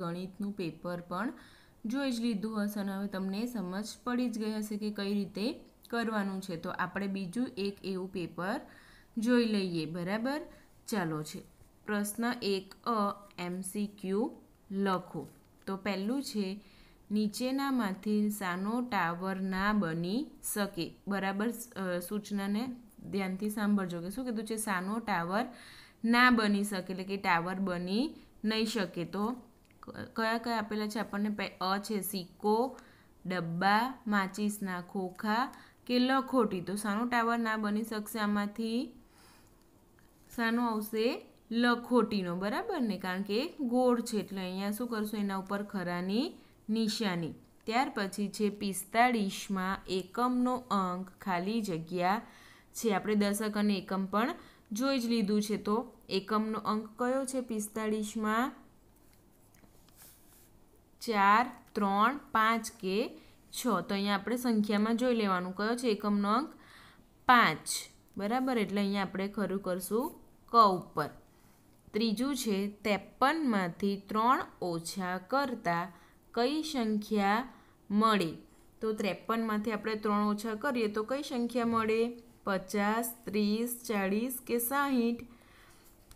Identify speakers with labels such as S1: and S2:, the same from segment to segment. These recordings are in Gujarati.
S1: ગણિતનું પેપર પણ જોઈ જ લીધું હશે અને હવે તમને સમજ પડી જ ગઈ હશે કે કઈ રીતે કરવાનું છે તો આપણે બીજું એક એવું પેપર જોઈ લઈએ બરાબર ચાલો છે પ્રશ્ન એક અ એમસીક્યુ લખો તો પહેલું છે નીચેનામાંથી સાનો ટાવર ના બની શકે બરાબર સૂચનાને ધ્યાનથી સાંભળજો કે શું કીધું છે સાનો ટાવર ના બની શકે એટલે કે ટાવર બની નહીં શકે તો કયા કયા આપેલા છે આપણને અ છે સિક્કો ડબ્બા માચિસના ખોખા કે લખોટી તો સાનો ટાવર ના બની શકશે આમાંથી સાનો આવશે લખોટીનો બરાબર ને કારણ કે ગોળ છે એટલે અહીંયા શું કરશું એના ઉપર ખરાની નિશાની ત્યાર પછી છે પિસ્તાળીસમાં એકમનો અંક ખાલી જગ્યા છે આપણે દશક અને એકમ પણ જોઈ જ લીધું છે તો એકમનો અંક કયો છે પિસ્તાળીસમાં ચાર ત્રણ પાંચ કે છ તો અહીંયા આપણે સંખ્યામાં જોઈ લેવાનું કયો છે એકમનો અંક પાંચ બરાબર એટલે અહીંયા આપણે ખરું કરશું ક ઉપર ત્રીજું છે ત્રેપનમાંથી ત્રણ ઓછા કરતાં કઈ સંખ્યા મળે તો ત્રેપનમાંથી આપણે ત્રણ ઓછા કરીએ તો કઈ સંખ્યા મળે પચાસ ત્રીસ ચાળીસ કે સાહીઠ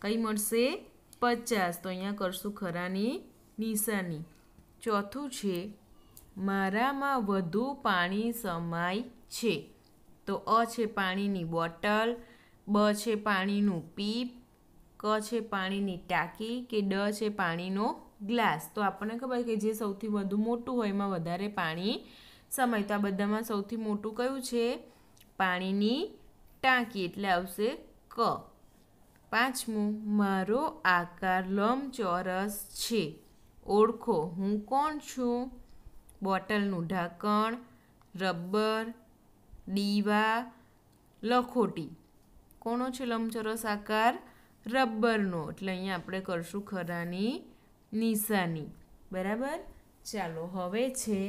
S1: કઈ મળશે પચાસ તો અહીંયા કરશું ખરાની નિશાની ચોથું છે મારામાં વધુ પાણી સમાય છે તો અ છે પાણીની બોટલ બ છે પાણીનું પીપ ક છે પાણીની ટાંકી કે ડ છે પાણીનો ગ્લાસ તો આપણને ખબર કે જે સૌથી વધુ મોટું હોય એમાં વધારે પાણી સમાય તો આ બધામાં સૌથી મોટું કયું છે પાણીની ટાંકી એટલે આવશે ક પાંચમું મારો આકાર લંબચોરસ છે ઓળખો હું કોણ છું બોટલનું ઢાંકણ રબર દીવા લખોટી કોનો છે લંબચોરસ આકાર રબરનો એટલે અહીંયા આપણે કરશું ખરાની નિશાની બરાબર ચાલો હવે છે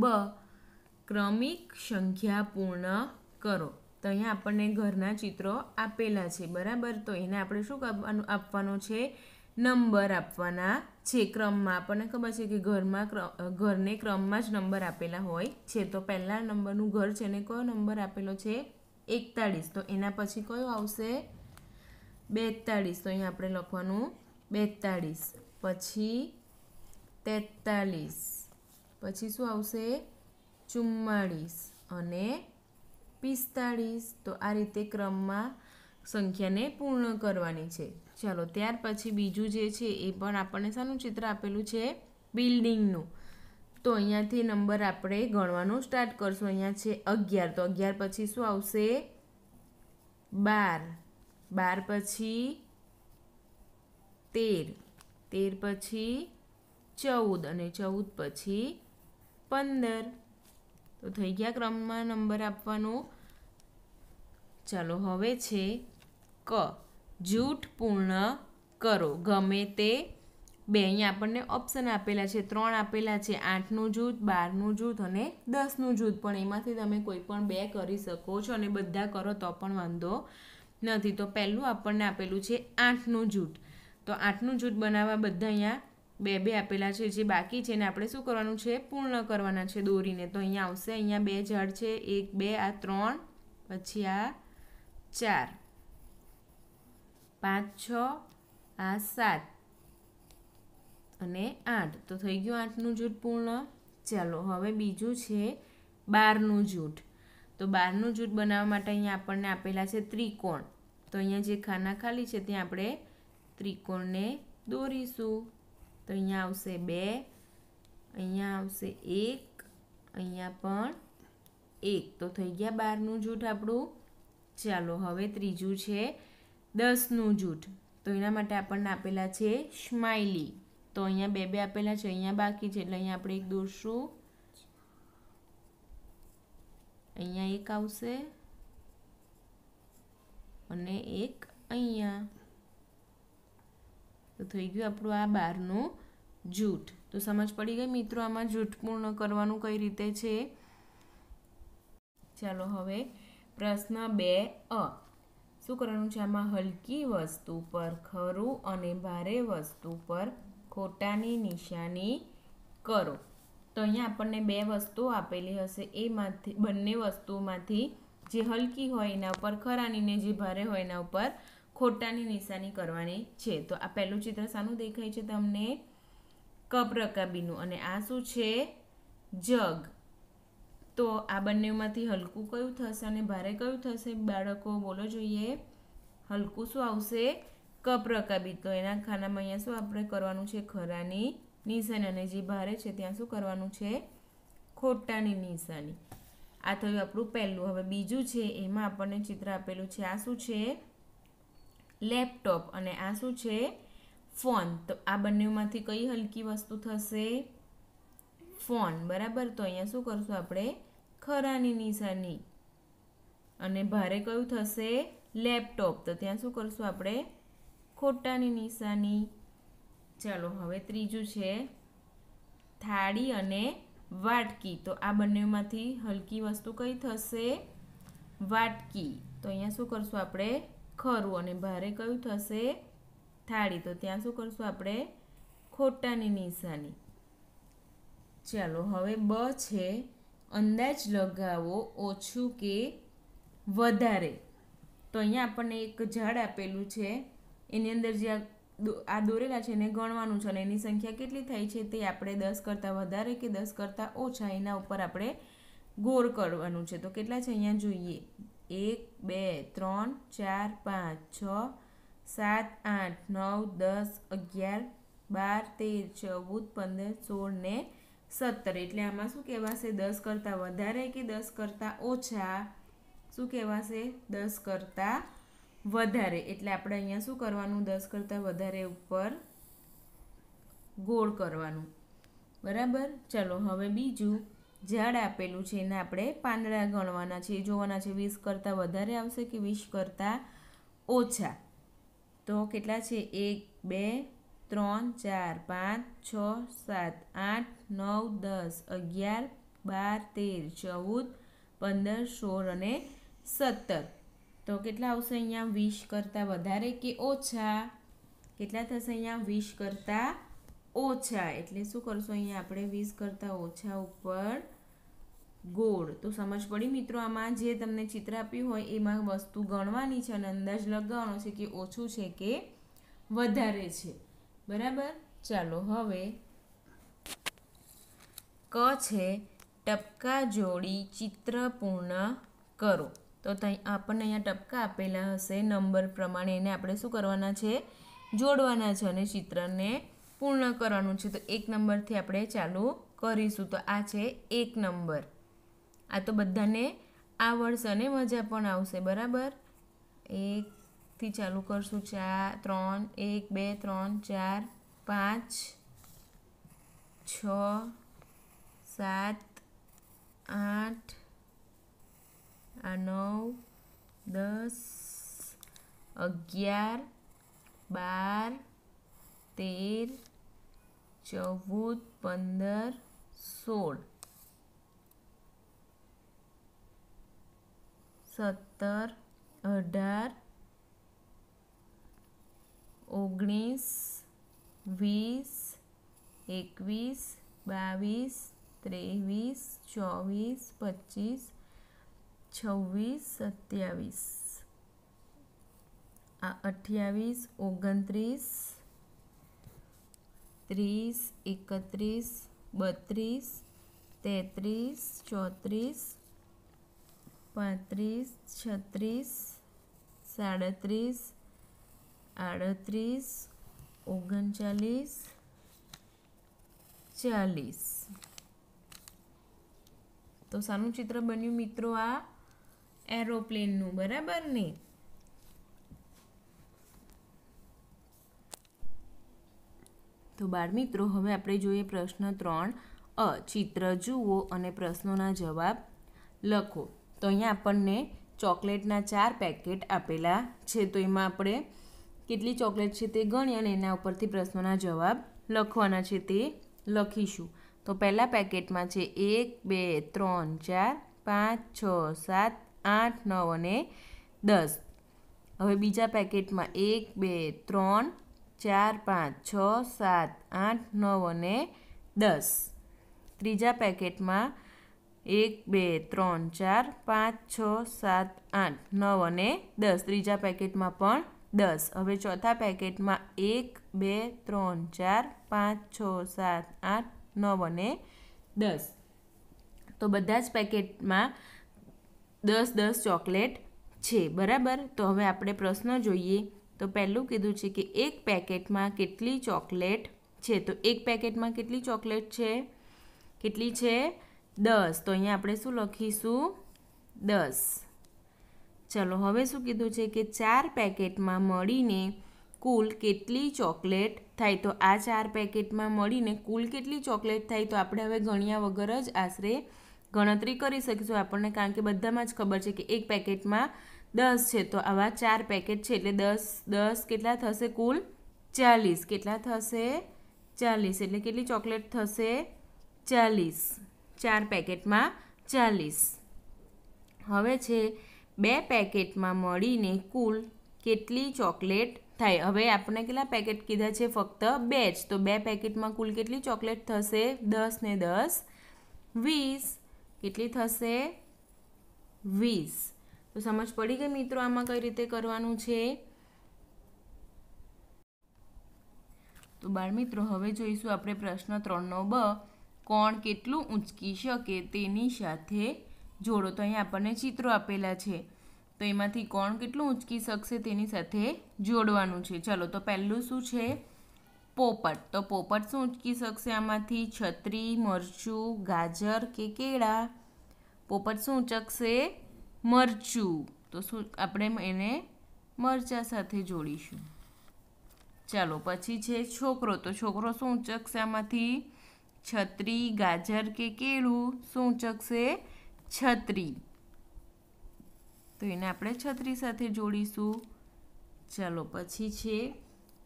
S1: બ ક્રમિક સંખ્યા પૂર્ણ કરો તો અહીંયા આપણને ઘરના ચિત્રો આપેલા છે બરાબર તો એને આપણે શું આપવાનું છે નંબર આપવાના છે ક્રમમાં આપણને ખબર છે કે ઘરમાં ઘરને ક્રમમાં જ નંબર આપેલા હોય છે તો પહેલા નંબરનું ઘર છે ને કયો નંબર આપેલો છે એકતાળીસ તો એના પછી કયો આવશે બેતાળીસ તો અહીં આપણે લખવાનું બેતાળીસ પછી તેતાલીસ પછી શું આવશે ચુમ્માળીસ અને પિસ્તાળીસ તો આ રીતે ક્રમમાં સંખ્યાને પૂર્ણ કરવાની છે ચાલો ત્યાર પછી બીજું જે છે એ પણ આપણને શાનું ચિત્ર આપેલું છે બિલ્ડિંગનું તો અહીંયાથી નંબર આપણે ગણવાનું સ્ટાર્ટ કરશું અહીંયા છે અગિયાર તો અગિયાર પછી શું આવશે બાર બાર પછી તેર તેર પછી ચૌદ અને ચૌદ પછી પંદર તો થઈ ગયા ક્રમમાં નંબર આપવાનો ચાલો હવે છે ક જૂઠ પૂર્ણ કરો ગમે તે બે અહીંયા આપણને ઓપ્શન આપેલા છે ત્રણ આપેલા છે આઠનું જૂથ બારનું જૂથ અને દસનું જૂથ પણ એમાંથી તમે કોઈ પણ બે કરી શકો છો અને બધા કરો તો પણ વાંધો નથી તો પહેલું આપણને આપેલું છે આઠનું જૂથ તો આઠનું જૂથ બનાવવા બધા અહીંયા બે બે આપેલા છે જે બાકી છે ને આપણે શું કરવાનું છે પૂર્ણ કરવાના છે દોરીને તો અહીંયા આવશે અહીંયા બે ઝાડ છે એક બે આ ત્રણ પછી આ ચાર પાંચ છ આ સાત અને આઠ તો થઈ ગયું આઠનું જૂઠ પૂર્ણ ચાલો હવે બીજું છે બારનું જૂઠ તો બારનું જૂઠ બનાવવા માટે અહીંયા આપણને આપેલા છે ત્રિકોણ તો અહીંયા જે ખાના ખાલી છે ત્યાં આપણે ત્રિકોણને દોરીશું તો અહીંયા આવશે બે અહીંયા આવશે એક અહીંયા પણ એક તો થઈ ગયા બારનું જૂઠ આપણું ચાલો હવે ત્રીજું છે દસનું જૂઠ તો એના માટે આપણને આપેલા છે સ્માઇલી તો અહીંયા બે બે આપેલા છે અહીંયા બાકી છે એટલે અહીંયા આપણે એક દોરશું અહીંયા એક આવશે અને એક અહીંયા તો થઈ ગયું આપણું આ બારનું જૂઠ તો સમજ પડી ગઈ મિત્રો આમાં જૂઠ પૂર્ણ કરવાનું કઈ રીતે છે ચાલો હવે પ્રશ્ન બે અ શું કરવાનું છે આમાં હલકી વસ્તુ પર ખરું અને ભારે વસ્તુ પર ખોટાની નિશાની કરો તો અહીંયા આપણને બે વસ્તુઓ આપેલી હશે એમાંથી બંને વસ્તુમાંથી જે હલકી હોય એના ઉપર ખરાની ને જે ભારે હોય એના ઉપર ખોટાની નિશાની કરવાની છે તો આ પહેલું ચિત્ર શાનું દેખાય છે તમને કપ રકાબીનું અને આ શું છે જગ તો આ બંનેમાંથી હલકું કયું થશે અને ભારે કયું થશે બાળકો બોલો જોઈએ હલકું શું આવશે કપ રકાબી તો એના ખાનામાં અહીંયા શું આપણે કરવાનું છે ખરાની નિશાની અને જે ભારે છે ત્યાં શું કરવાનું છે ખોટાની નિશાની આ થયું આપણું પહેલું હવે બીજું છે એમાં આપણને ચિત્ર આપેલું છે આ શું છે લેપટોપ અને આ શું છે ફોન તો આ બંનેમાંથી કઈ હલકી વસ્તુ થશે ફોન બરાબર તો અહીંયા શું કરશું આપણે ખરાની નિશાની અને ભારે કયું થશે લેપટોપ તો ત્યાં શું કરશું આપણે ખોટાની નિશાની ચાલો હવે ત્રીજું છે થાળી અને વાટકી તો આ બંનેમાંથી હલકી વસ્તુ કઈ થશે વાટકી તો અહીંયા શું કરશું આપણે ખરું અને ભારે કયું થશે થાળી તો ત્યાં શું કરશું આપણે ખોટાની નિશાની ચાલો હવે બ છે અંદાજ લગાવો ઓછું કે વધારે તો અહીંયા આપણને એક ઝાડ આપેલું છે એની અંદર જે આ દોરેલા છે એને ગણવાનું છે અને એની સંખ્યા કેટલી થાય છે તે આપણે દસ કરતાં વધારે કે દસ કરતાં ઓછા એના ઉપર આપણે ગોળ કરવાનું છે તો કેટલા છે અહીંયા જોઈએ એક બે ત્રણ ચાર પાંચ છ સાત આઠ નવ દસ અગિયાર બાર તેર ચૌદ પંદર સોળ ને સત્તર એટલે આમાં શું કહેવાશે દસ કરતાં વધારે કે દસ કરતાં ઓછા શું કહેવાશે દસ કરતાં વધારે એટલે આપણે અહીંયા શું કરવાનું દસ કરતાં વધારે ઉપર ગોળ કરવાનું બરાબર ચલો હવે બીજું ઝાડ આપેલું છે એને આપણે પાંદડા ગણવાના છે જોવાના છે વીસ કરતાં વધારે આવશે કે વીસ કરતાં ઓછા તો કેટલા છે એક બે ત્રણ ચાર પાંચ છ સાત આઠ નવ દસ અગિયાર બાર તેર ચૌદ પંદર સોળ અને સત્તર તો કેટલા આવશે અહીંયા વીસ કરતાં વધારે કે ઓછા કેટલા થશે અહીંયા વીસ કરતાં ઓછા એટલે શું કરશું અહીંયા આપણે વીસ કરતાં ઓછા ઉપર ગોળ તો સમજ પડી મિત્રો આમાં જે તમને ચિત્ર આપ્યું હોય એમાં વસ્તુ ગણવાની છે અને અંદાજ લગાવવાનો છે કે ઓછું છે કે વધારે છે બરાબર ચાલો હવે ક છે ટપકા જોડી ચિત્ર પૂર્ણ કરો તો ત્યાં આપણને અહીંયા ટપકા આપેલા હશે નંબર પ્રમાણે એને આપણે શું કરવાના છે જોડવાના છે અને ચિત્રને પૂર્ણ કરવાનું છે તો એક નંબરથી આપણે ચાલુ કરીશું તો આ છે એક નંબર આ તો બધાને આવડશે અને મજા પણ આવશે બરાબર એક એકથી ચાલુ કરશું ચાર ત્રણ એક બે ત્રણ ચાર પાંચ છ સાત આઠ આ નવ દસ અગિયાર બાર તેર ચૌદ પંદર સોળ સત્તર અઢાર ઓગણીસ વીસ એકવીસ બાવીસ ત્રેવીસ ચોવીસ પચીસ છવ્વીસ સત્યાવીસ આ અઠ્યાવીસ ઓગણત્રીસ ત્રીસ એકત્રીસ બત્રીસ તેત્રીસ ચોત્રીસ પાંત્રીસ છત્રીસ સાડત્રીસ આડત્રીસ ઓગણચાલીસ ચાલીસ તો સાનું ચિત્ર બન્યું મિત્રો આ એરોપ્લેનનું બરાબર ને તો બાળ મિત્રો હવે આપણે જોઈએ પ્રશ્ન ત્રણ અ ચિત્ર જુઓ અને પ્રશ્નોના જવાબ લખો તો અહીંયા આપણને ચોકલેટના ચાર પેકેટ આપેલા છે તો એમાં આપણે કેટલી ચોકલેટ છે તે ગણી અને એના ઉપરથી પ્રશ્નોના જવાબ લખવાના છે તે લખીશું તો પહેલાં પેકેટમાં છે એક બે ત્રણ ચાર પાંચ છ સાત આઠ નવ અને દસ હવે બીજા પેકેટમાં એક બે ત્રણ ચાર પાંચ છ સાત આઠ નવ અને દસ ત્રીજા પેકેટમાં એક બે ત્રણ ચાર પાંચ છ સાત આઠ નવ અને દસ ત્રીજા પેકેટમાં પણ દસ હવે ચોથા પેકેટમાં એક બે ત્રણ ચાર પાંચ છ સાત આઠ નવ અને દસ તો બધા જ પેકેટમાં દસ દસ ચોકલેટ છે બરાબર તો હવે આપણે પ્રશ્ન જોઈએ તો પહેલું કીધું છે કે એક પેકેટમાં કેટલી ચોકલેટ છે તો એક પેકેટમાં કેટલી ચોકલેટ છે કેટલી છે દસ તો અહીંયા આપણે શું લખીશું દસ ચલો હવે શું કીધું છે કે ચાર પેકેટમાં મળીને કુલ કેટલી ચોકલેટ થાય તો આ ચાર પેકેટમાં મળીને કુલ કેટલી ચોકલેટ થાય તો આપણે હવે ગણ્યા વગર જ આશરે ગણતરી કરી શકીશું આપણને કારણ કે બધામાં જ ખબર છે કે એક પેકેટમાં દસ છે તો આવા ચાર પેકેટ છે એટલે દસ દસ કેટલા થશે કુલ ચાલીસ કેટલા થશે ચાલીસ એટલે કેટલી ચોકલેટ થશે ચાલીસ ચાર પેકેટમાં ચાલીસ હવે છે બે પેકેટમાં મળીને કુલ કેટલી ચોકલેટ થાય હવે આપણે કેટલા પેકેટ કીધા છે ફક્ત બે જ તો બે પેકેટમાં કુલ કેટલી ચોકલેટ થશે દસ ને દસ વીસ કેટલી થશે વીસ તો સમજ પડી ગઈ મિત્રો આમાં કઈ રીતે કરવાનું છે તો બાળમિત્રો હવે જોઈશું આપણે પ્રશ્ન ત્રણનો બ કોણ કેટલું ઊંચકી શકે તેની સાથે જોડો તો અહીંયા આપણને ચિત્રો આપેલા છે તો એમાંથી કોણ કેટલું ઊંચકી શકશે તેની સાથે જોડવાનું છે ચલો તો પહેલું શું છે પોપટ તો પોપટ શું ઉંચકી શકશે આમાંથી છત્રી મરચું ગાજર કે કેળા પોપટ શું ઉંચકશે મરચું તો શું આપણે એને મરચા સાથે જોડીશું ચાલો પછી છે છોકરો તો છોકરો શું ઉંચકશે આમાંથી છત્રી ગાજર કે કેળું શું ઉંચકશે છત્રી તો એને આપણે છત્રી સાથે જોડીશું ચાલો પછી છે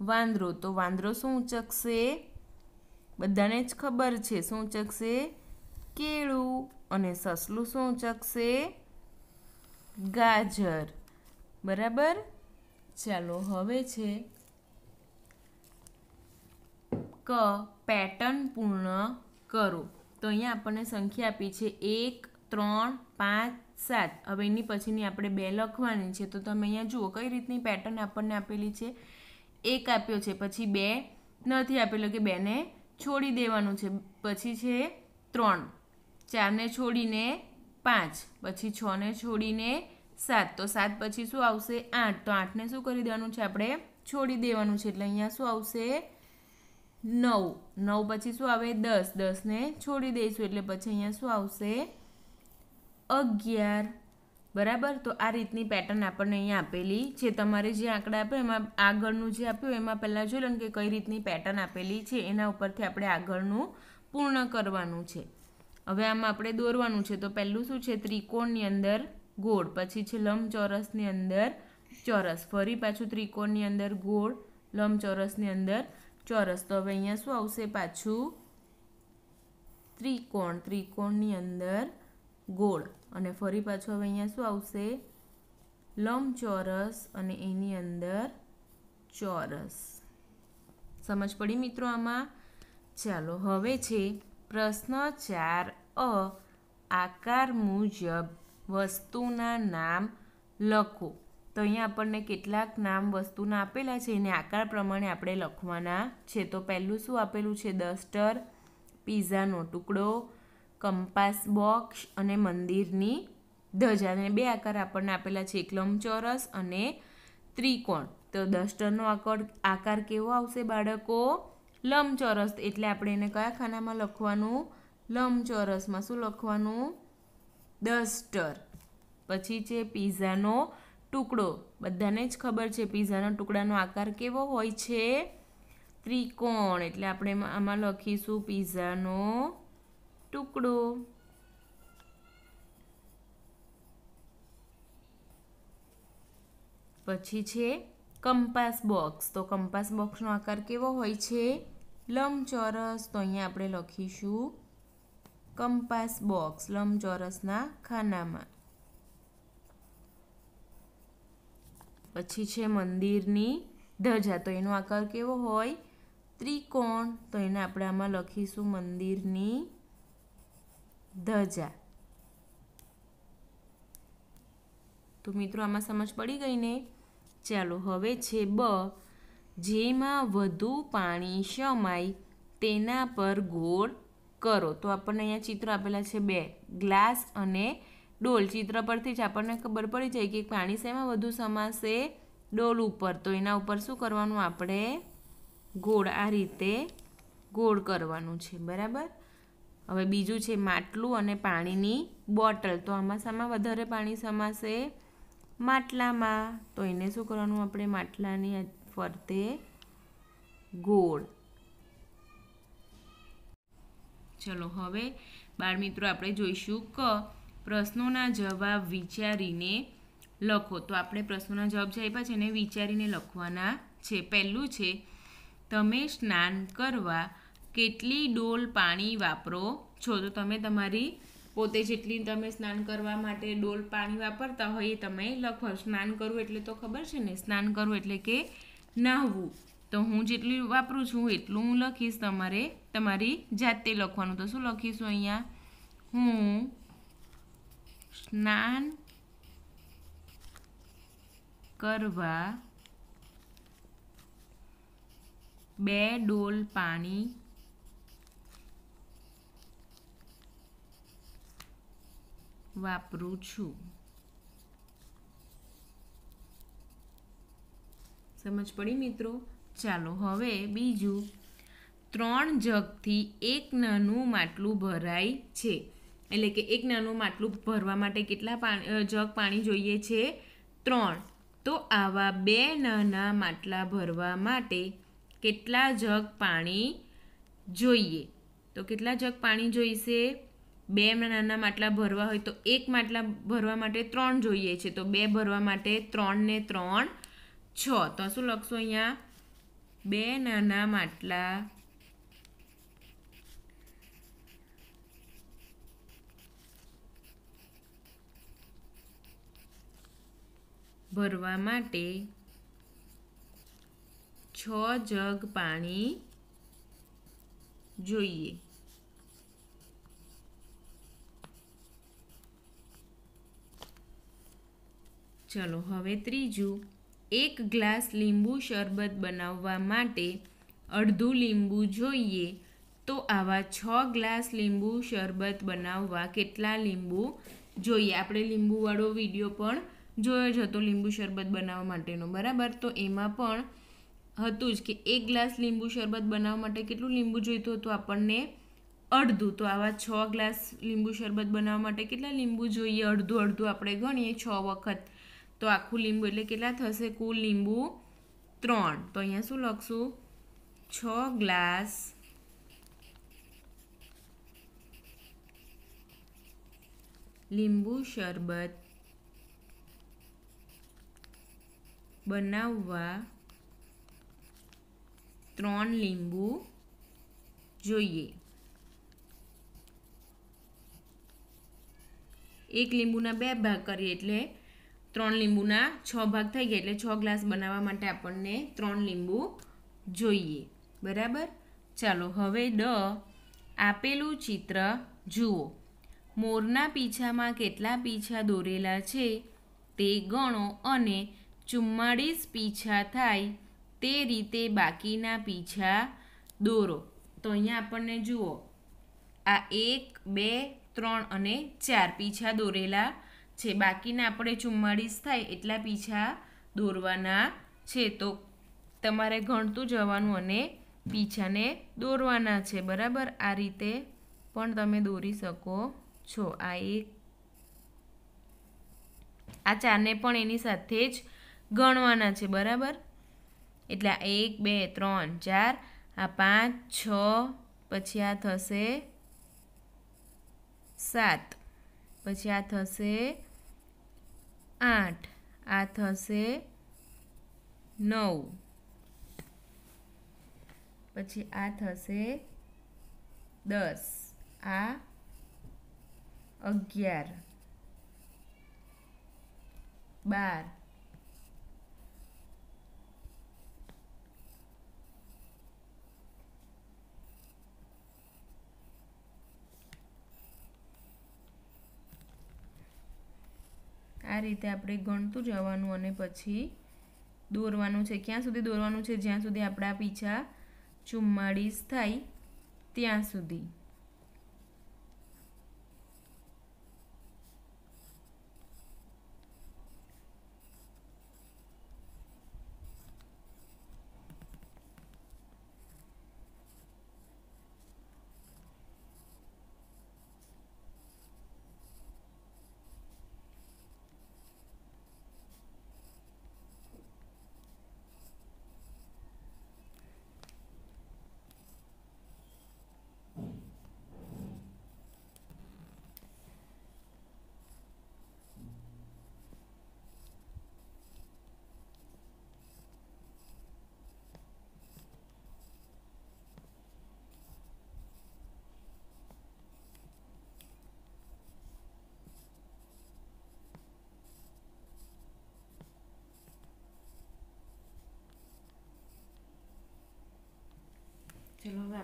S1: વાંદરો તો વાંદરો શું ઉચકશે બધાને જ ખબર છે શું ચકશે કેળું અને સસલું શું ચકશે ગાજર બરાબર ચાલો હવે છે ક પેટર્ન પૂર્ણ કરો તો અહીંયા આપણને સંખ્યા આપી છે એક ત્રણ પાંચ સાત હવે એની પછીની આપણે બે લખવાની છે તો તમે અહીંયા જુઓ કઈ રીતની પેટર્ન આપણને આપેલી છે એક આપ્યો છે પછી બે નથી આપેલો કે બેને છોડી દેવાનું છે પછી છે ત્રણ ચારને છોડીને પાંચ પછી છને છોડીને સાત તો સાત પછી શું આવશે આઠ તો આઠને શું કરી દેવાનું છે આપણે છોડી દેવાનું છે એટલે અહીંયા શું આવશે નવ નવ પછી શું આવે દસ દસને છોડી દઈશું એટલે પછી અહીંયા શું આવશે અગિયાર બરાબર તો આ રીતની પેટર્ન આપણને અહીંયા આપેલી છે તમારે જે આંકડા આપ્યો એમાં આગળનું જે આપ્યું એમાં પહેલાં જોઈ લો કે કઈ રીતની પેટર્ન આપેલી છે એના ઉપરથી આપણે આગળનું પૂર્ણ કરવાનું છે હવે આમાં આપણે દોરવાનું છે તો પહેલું શું છે ત્રિકોણની અંદર ગોળ પછી છે લંબચોરસની અંદર ચોરસ ફરી પાછું ત્રિકોણની અંદર ગોળ લંબચોરસની અંદર ચોરસ તો હવે અહીંયા શું આવશે પાછું ત્રિકોણ ત્રિકોણની અંદર ગોળ અને ફરી પાછું હવે અહીંયા શું આવશે લંબચોરસ અને એની અંદર ચોરસ સમજ પડી મિત્રો આમાં ચાલો હવે છે પ્રશ્ન ચાર અ આકાર મુજબ વસ્તુના નામ લખો તો અહીંયા આપણને કેટલાક નામ વસ્તુના આપેલા છે એને આકાર પ્રમાણે આપણે લખવાના છે તો પહેલું શું આપેલું છે દસ્ટર પીઝાનો ટુકડો કંપાસ બોક્સ અને મંદિરની ધજા અને બે આકાર આપણને આપેલા છે એક લંબચોરસ અને ત્રિકોણ તો ડસ્ટરનો આકાર આકાર કેવો આવશે બાળકો લંબચોરસ એટલે આપણે એને કયા ખાનામાં લખવાનું લંબચોરસમાં શું લખવાનું ડસ્ટર પછી છે પીઝાનો ટુકડો બધાને જ ખબર છે પીઝાના ટુકડાનો આકાર કેવો હોય છે ત્રિકોણ એટલે આપણે આમાં લખીશું પીઝાનો ટુકડો પછી છે કંપાસ બોક્સ તો કંપાસ બોક્સનો આકાર કેવો હોય છે લંબચોરસ તો અહીંયા આપણે લખીશું કંપાસ બોક્સ લંબચોરસના ખાનામાં પછી છે મંદિરની ધજા તો એનો આકાર કેવો હોય ત્રિકોણ તો એને આપણે આમાં લખીશું મંદિરની ધજા તો મિત્રો આમાં સમજ પડી ગઈ ને ચાલો હવે છે બ જેમાં વધુ પાણી શમાય તેના પર ગોળ કરો તો આપણને અહીંયા ચિત્ર આપેલા છે બે ગ્લાસ અને ડોલ ચિત્ર પરથી જ આપણને ખબર પડી જાય કે પાણી શેમાં વધુ સમાશે ડોલ ઉપર તો એના ઉપર શું કરવાનું આપણે ગોળ આ રીતે ગોળ કરવાનું છે બરાબર હવે બીજું છે માટલું અને પાણીની બોટલ તો આમાં શામાં વધારે પાણી સમાશે માટલામાં તો એને શું કરવાનું આપણે માટલાની ફરતે ગોળ ચલો હવે બાળમિત્રો આપણે જોઈશું ક પ્રશ્નોના જવાબ વિચારીને લખો તો આપણે પ્રશ્નોના જવાબ જે આપ્યા છે એને વિચારીને લખવાના છે પહેલું છે તમે સ્નાન કરવા કેટલી ડોલ પાણી વાપરો છો તો તમે તમારી પોતે જેટલી તમે સ્નાન કરવા માટે ડોલ પાણી વાપરતા હોય એ તમે લખો સ્નાન કરવું એટલે તો ખબર છે ને સ્નાન કરવું એટલે કે નાહવું તો હું જેટલી વાપરું છું એટલું હું લખીશ તમારે તમારી જાતે લખવાનું તો શું લખીશું અહીંયા હું સ્નાન કરવા બે ડોલ પાણી વાપરું છું સમજ પડી મિત્રો ચાલો હવે બીજું ત્રણ જગથી એક નાનું માટલું ભરાય છે એટલે કે એક નાનું માટલું ભરવા માટે કેટલા પાણી જગ પાણી જોઈએ છે ત્રણ તો આવા બે નાના માટલા ભરવા માટે કેટલા જગ પાણી જોઈએ તો કેટલા જગ પાણી જોઈશે બે નાના માટલા ભરવા હોય તો એક માટલા ભરવા માટે ત્રણ જોઈએ છે તો બે ભરવા માટે ત્રણ ને ત્રણ છ તો શું લખશો અહીંયા બે નાના માટલા ભરવા માટે છ જગ પાણી જોઈએ ચલો હવે ત્રીજું એક ગ્લાસ લીંબુ શરબત બનાવવા માટે અડધું લીંબુ જોઈએ તો આવા છ ગ્લાસ લીંબુ શરબત બનાવવા કેટલા લીંબુ જોઈએ આપણે લીંબુવાળો વિડીયો પણ જોયો જ હતો લીંબુ શરબત બનાવવા માટેનો બરાબર તો એમાં પણ હતું જ કે એક ગ્લાસ લીંબુ શરબત બનાવવા માટે કેટલું લીંબુ જોઈતું હતું આપણને અડધું તો આવા છ ગ્લાસ લીંબુ શરબત બનાવવા માટે કેટલા લીંબુ જોઈએ અડધું અડધું આપણે ગણીએ છ વખત તો આખું લીંબુ એટલે કેટલા થશે કુલ લીંબુ ત્રણ તો અહીંયા શું લખશું છ ગ્લાસ લીંબુ શરબત બનાવવા ત્રણ લીંબુ જોઈએ એક લીંબુના બે ભાગ કરીએ એટલે ત્રણ લીંબુના છ ભાગ થઈ ગયા એટલે છ ગ્લાસ બનાવવા માટે આપણને ત્રણ લીંબુ જોઈએ બરાબર ચાલો હવે ડ આપેલું ચિત્ર જુઓ મોરના પીછામાં કેટલા પીછા દોરેલા છે તે ગણો અને ચુમ્માળીસ પીછા થાય તે રીતે બાકીના પીછા દોરો તો અહીંયા આપણને જુઓ આ એક બે ત્રણ અને ચાર પીછા દોરેલા છે બાકીના આપણે ચુમ્માળીસ થાય એટલા પીછા દોરવાના છે તો તમારે ગણતું જવાનું અને પીછાને દોરવાના છે બરાબર આ રીતે પણ તમે દોરી શકો છો આ એક આ ચારને પણ એની સાથે જ ગણવાના છે બરાબર એટલે એક બે ત્રણ ચાર આ પાંચ છ પછી આ થશે સાત પછી આ થશે આઠ આ થશે નવ પછી આ થશે દસ આ અગિયાર બાર આ રીતે આપણે ગણતું જવાનું અને પછી દોરવાનું છે ક્યાં સુધી દોરવાનું છે જ્યાં સુધી આપણા પીછા ચુમ્માળીસ થાય ત્યાં સુધી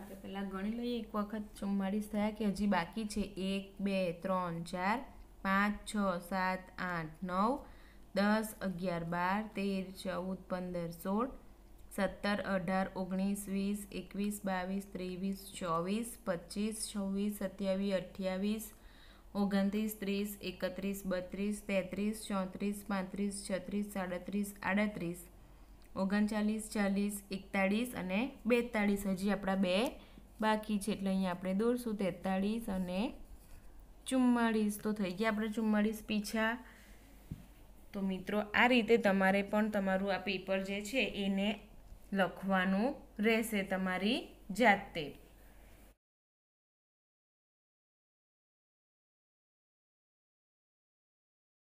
S1: આપણે પહેલાં ગણી લઈએ એક વખત ચુમ્માળીસ થયા કે હજી બાકી છે એક બે ત્રણ ચાર પાંચ છ સાત આઠ નવ દસ અગિયાર બાર તેર ચૌદ પંદર સોળ સત્તર અઢાર ઓગણીસ વીસ એકવીસ બાવીસ ત્રેવીસ ચોવીસ પચીસ છવ્વીસ સત્યાવીસ અઠ્યાવીસ ઓગણત્રીસ ત્રીસ એકત્રીસ બત્રીસ તેત્રીસ ચોત્રીસ પાંત્રીસ છત્રીસ સાડત્રીસ આડત્રીસ ઓગણચાલીસ ચાલીસ એકતાળીસ અને બેતાળીસ હજી આપણા બે બાકી છે એટલે અહીંયા આપણે દોરશું તેતાળીસ અને ચુમ્માળીસ તો થઈ ગયા આપણે ચુમ્માળીસ પીછા તો મિત્રો આ રીતે તમારે પણ તમારું આ પેપર જે છે એને લખવાનું રહેશે તમારી જાતે